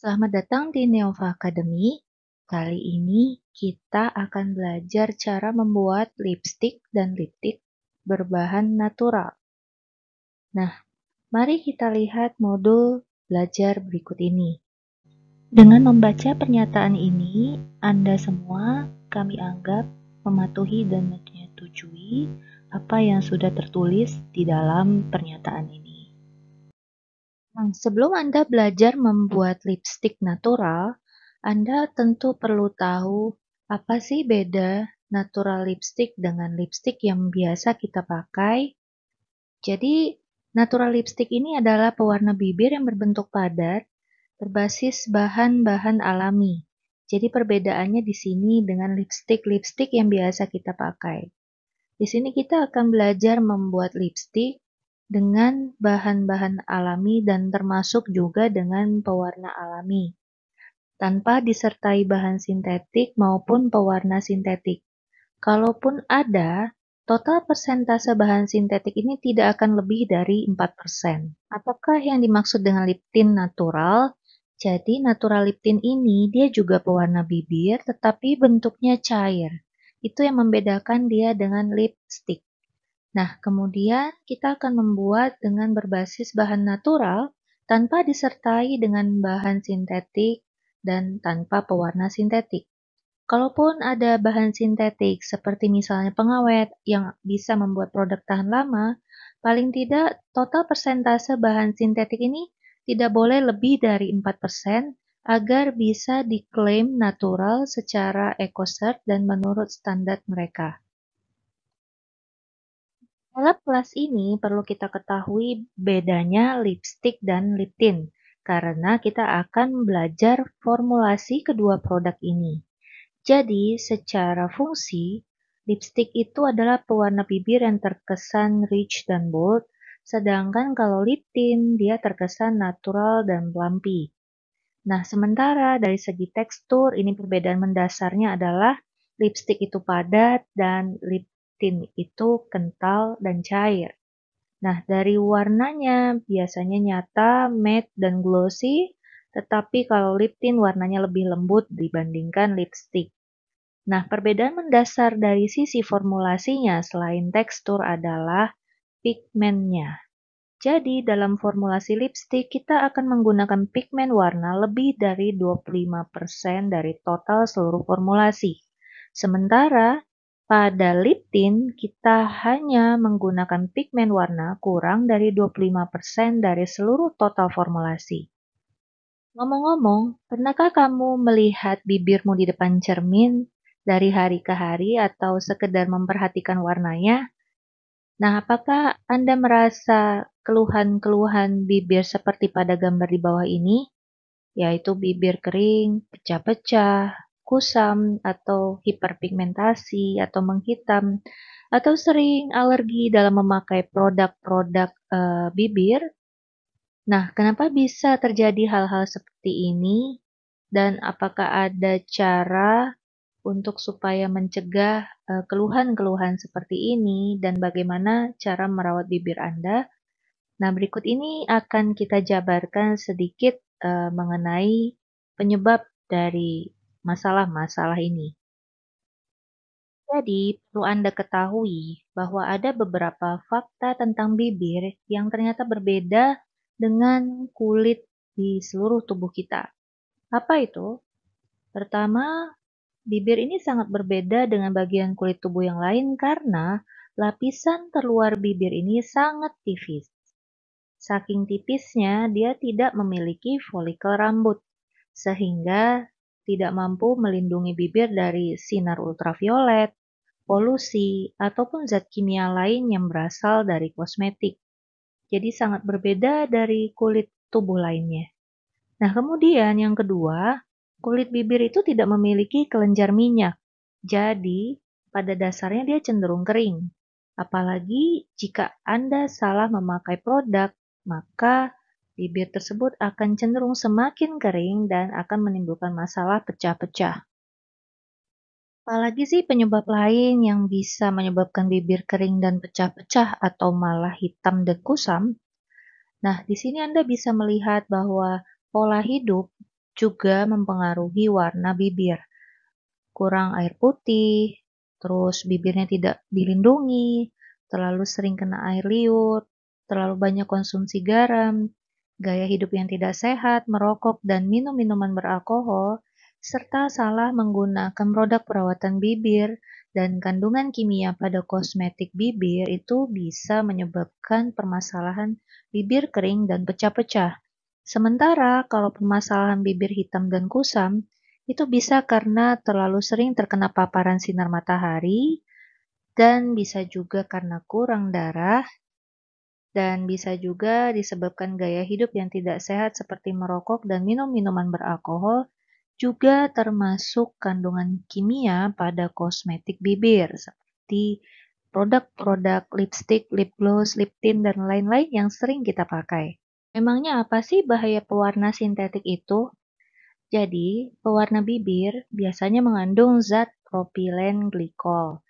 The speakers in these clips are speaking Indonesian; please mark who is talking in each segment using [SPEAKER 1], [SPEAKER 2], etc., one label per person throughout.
[SPEAKER 1] Selamat datang di Neova Academy. Kali ini kita akan belajar cara membuat lipstick dan liptik berbahan natural. Nah, mari kita lihat modul belajar berikut ini. Dengan membaca pernyataan ini, Anda semua kami anggap mematuhi dan menyetujui apa yang sudah tertulis di dalam pernyataan ini. Nah, sebelum Anda belajar membuat lipstik natural, Anda tentu perlu tahu apa sih beda natural lipstick dengan lipstick yang biasa kita pakai. Jadi, natural lipstick ini adalah pewarna bibir yang berbentuk padat, berbasis bahan-bahan alami. Jadi perbedaannya di sini dengan lipstick-lipstick yang biasa kita pakai. Di sini kita akan belajar membuat lipstick dengan bahan-bahan alami dan termasuk juga dengan pewarna alami, tanpa disertai bahan sintetik maupun pewarna sintetik. Kalaupun ada, total persentase bahan sintetik ini tidak akan lebih dari 4%. Apakah yang dimaksud dengan liptin natural? Jadi natural liptin ini dia juga pewarna bibir tetapi bentuknya cair. Itu yang membedakan dia dengan lipstick. Nah, kemudian kita akan membuat dengan berbasis bahan natural tanpa disertai dengan bahan sintetik dan tanpa pewarna sintetik. Kalaupun ada bahan sintetik seperti misalnya pengawet yang bisa membuat produk tahan lama, paling tidak total persentase bahan sintetik ini tidak boleh lebih dari 4% agar bisa diklaim natural secara EcoCert dan menurut standar mereka. Alat plus ini perlu kita ketahui bedanya lipstick dan lip tint, karena kita akan belajar formulasi kedua produk ini. Jadi, secara fungsi, lipstick itu adalah pewarna bibir yang terkesan rich dan bold, sedangkan kalau lip tint dia terkesan natural dan plumpy. Nah, sementara dari segi tekstur, ini perbedaan mendasarnya adalah lipstick itu padat dan lip Tin itu kental dan cair. Nah, dari warnanya biasanya nyata, matte, dan glossy, tetapi kalau lip tint warnanya lebih lembut dibandingkan lipstick. Nah, perbedaan mendasar dari sisi formulasinya selain tekstur adalah pigmennya. Jadi, dalam formulasi lipstick kita akan menggunakan pigmen warna lebih dari 25% dari total seluruh formulasi. Sementara pada lip tint kita hanya menggunakan pigmen warna kurang dari 25% dari seluruh total formulasi. Ngomong-ngomong, pernahkah kamu melihat bibirmu di depan cermin dari hari ke hari atau sekedar memperhatikan warnanya? Nah, apakah Anda merasa keluhan-keluhan bibir seperti pada gambar di bawah ini? Yaitu bibir kering, pecah-pecah, kusam atau hiperpigmentasi atau menghitam atau sering alergi dalam memakai produk-produk e, bibir. Nah, kenapa bisa terjadi hal-hal seperti ini? Dan apakah ada cara untuk supaya mencegah eh, keluhan-keluhan seperti ini dan bagaimana cara merawat bibir Anda? Nah, berikut ini akan kita jabarkan sedikit e, mengenai penyebab dari masalah-masalah ini. Jadi, perlu Anda ketahui bahwa ada beberapa fakta tentang bibir yang ternyata berbeda dengan kulit di seluruh tubuh kita. Apa itu? Pertama, bibir ini sangat berbeda dengan bagian kulit tubuh yang lain karena lapisan terluar bibir ini sangat tipis. Saking tipisnya, dia tidak memiliki folikel rambut, sehingga tidak mampu melindungi bibir dari sinar ultraviolet, polusi, ataupun zat kimia lain yang berasal dari kosmetik. Jadi sangat berbeda dari kulit tubuh lainnya. Nah, kemudian yang kedua, kulit bibir itu tidak memiliki kelenjar minyak. Jadi, pada dasarnya dia cenderung kering. Apalagi jika Anda salah memakai produk, maka Bibir tersebut akan cenderung semakin kering dan akan menimbulkan masalah pecah-pecah. Apalagi sih penyebab lain yang bisa menyebabkan bibir kering dan pecah-pecah atau malah hitam dan kusam? Nah, di sini Anda bisa melihat bahwa pola hidup juga mempengaruhi warna bibir. Kurang air putih, terus bibirnya tidak dilindungi, terlalu sering kena air liur, terlalu banyak konsumsi garam, gaya hidup yang tidak sehat, merokok, dan minum minuman beralkohol, serta salah menggunakan produk perawatan bibir dan kandungan kimia pada kosmetik bibir itu bisa menyebabkan permasalahan bibir kering dan pecah-pecah. Sementara kalau permasalahan bibir hitam dan kusam itu bisa karena terlalu sering terkena paparan sinar matahari dan bisa juga karena kurang darah dan bisa juga disebabkan gaya hidup yang tidak sehat seperti merokok dan minum minuman beralkohol, juga termasuk kandungan kimia pada kosmetik bibir seperti produk-produk lipstick, lip gloss, lip tint, dan lain-lain yang sering kita pakai. Memangnya apa sih bahaya pewarna sintetik itu? Jadi, pewarna bibir biasanya mengandung zat propilen glikol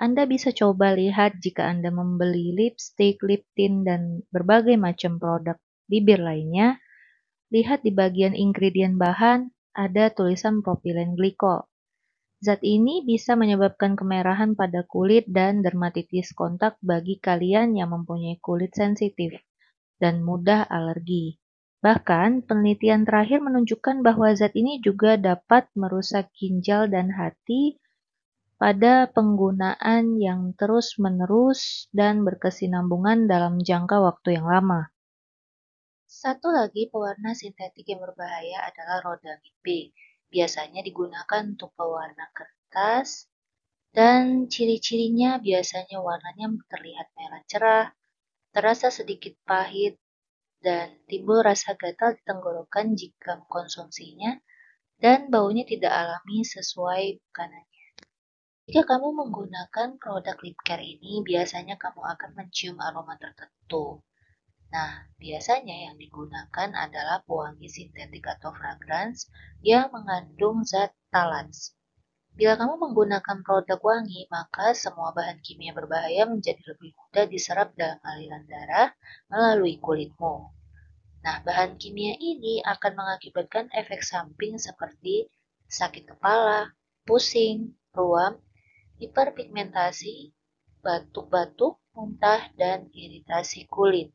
[SPEAKER 1] anda bisa coba lihat jika Anda membeli lipstick, lip tint, dan berbagai macam produk bibir lainnya. Lihat di bagian ingredient bahan, ada tulisan propilen glikol. Zat ini bisa menyebabkan kemerahan pada kulit dan dermatitis kontak bagi kalian yang mempunyai kulit sensitif dan mudah alergi. Bahkan, penelitian terakhir menunjukkan bahwa zat ini juga dapat merusak ginjal dan hati pada penggunaan yang terus-menerus dan berkesinambungan dalam jangka waktu yang lama. Satu lagi pewarna sintetik yang berbahaya adalah roda B. Biasanya digunakan untuk pewarna kertas dan ciri-cirinya biasanya warnanya terlihat merah cerah, terasa sedikit pahit, dan timbul rasa gatal di tenggorokan jika mengkonsumsinya dan baunya tidak alami sesuai makanan jika kamu menggunakan produk lip care ini, biasanya kamu akan mencium aroma tertentu. Nah, biasanya yang digunakan adalah pewangi sintetik atau fragrance yang mengandung zat talans. Bila kamu menggunakan produk wangi, maka semua bahan kimia berbahaya menjadi lebih mudah diserap dalam aliran darah melalui kulitmu. Nah, bahan kimia ini akan mengakibatkan efek samping seperti sakit kepala, pusing, ruam, hiperpigmentasi, batuk-batuk, muntah, dan iritasi kulit.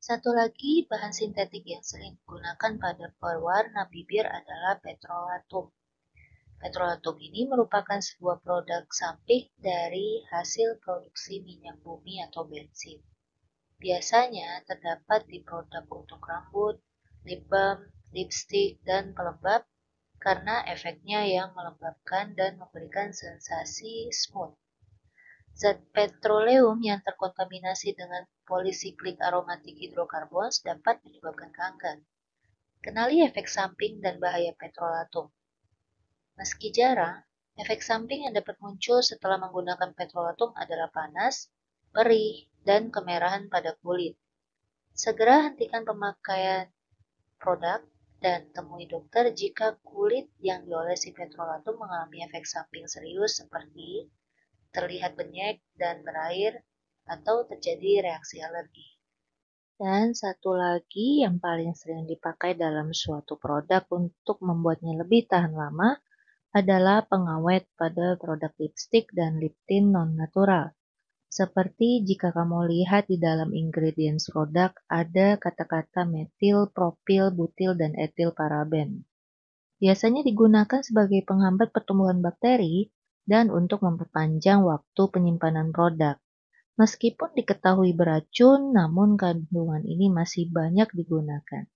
[SPEAKER 1] Satu lagi bahan sintetik yang sering digunakan pada pewarna bibir adalah petrolatum. Petrolatum ini merupakan sebuah produk samping dari hasil produksi minyak bumi atau bensin. Biasanya terdapat di produk untuk rambut, lip balm, lipstick, dan pelembab, karena efeknya yang melembabkan dan memberikan sensasi smooth. Zat petroleum yang terkontaminasi dengan polisiklik aromatik hidrokarbon dapat menyebabkan kanker. Kenali efek samping dan bahaya petrolatum. Meski jarang, efek samping yang dapat muncul setelah menggunakan petrolatum adalah panas, perih, dan kemerahan pada kulit. Segera hentikan pemakaian produk dan temui dokter jika kulit yang diolesi petrolatum mengalami efek samping serius seperti terlihat benyek dan berair atau terjadi reaksi alergi. Dan satu lagi yang paling sering dipakai dalam suatu produk untuk membuatnya lebih tahan lama adalah pengawet pada produk lipstick dan lip tint non-natural. Seperti jika kamu lihat di dalam ingredients produk ada kata-kata metil, propil, butil, dan etil paraben. Biasanya digunakan sebagai penghambat pertumbuhan bakteri dan untuk memperpanjang waktu penyimpanan produk. Meskipun diketahui beracun, namun kandungan ini masih banyak digunakan.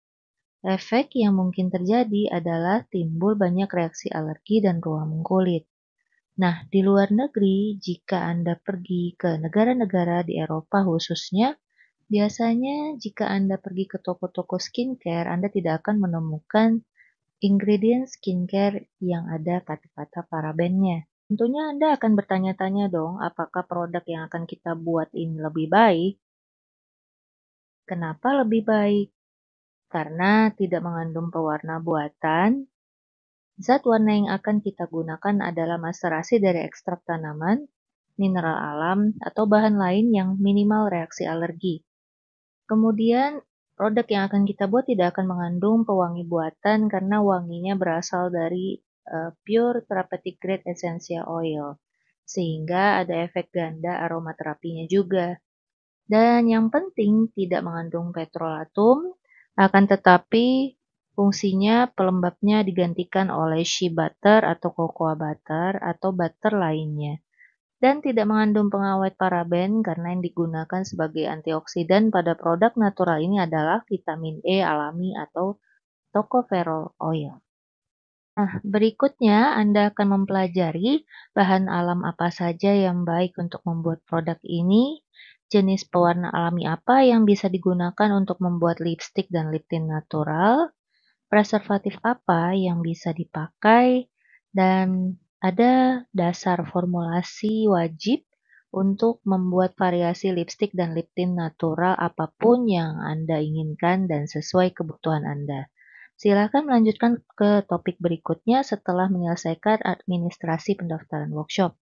[SPEAKER 1] Efek yang mungkin terjadi adalah timbul banyak reaksi alergi dan ruam kulit. Nah, di luar negeri, jika Anda pergi ke negara-negara di Eropa khususnya, biasanya jika Anda pergi ke toko-toko skincare, Anda tidak akan menemukan ingredient skincare yang ada kata-kata parabennya. Tentunya Anda akan bertanya-tanya dong, apakah produk yang akan kita buat ini lebih baik? Kenapa lebih baik? Karena tidak mengandung pewarna buatan, Zat warna yang akan kita gunakan adalah maserasi dari ekstrak tanaman, mineral alam, atau bahan lain yang minimal reaksi alergi. Kemudian, produk yang akan kita buat tidak akan mengandung pewangi buatan karena wanginya berasal dari uh, pure therapeutic grade essential oil, sehingga ada efek ganda aromaterapinya juga. Dan yang penting tidak mengandung petrolatum, akan tetapi Fungsinya pelembabnya digantikan oleh shea butter atau cocoa butter atau butter lainnya. Dan tidak mengandung pengawet paraben karena yang digunakan sebagai antioksidan pada produk natural ini adalah vitamin E alami atau tocopherol oil. Nah, berikutnya Anda akan mempelajari bahan alam apa saja yang baik untuk membuat produk ini, jenis pewarna alami apa yang bisa digunakan untuk membuat lipstick dan lip tint natural, preservatif apa yang bisa dipakai, dan ada dasar formulasi wajib untuk membuat variasi lipstick dan lip tint natural apapun yang Anda inginkan dan sesuai kebutuhan Anda. Silakan melanjutkan ke topik berikutnya setelah menyelesaikan administrasi pendaftaran workshop.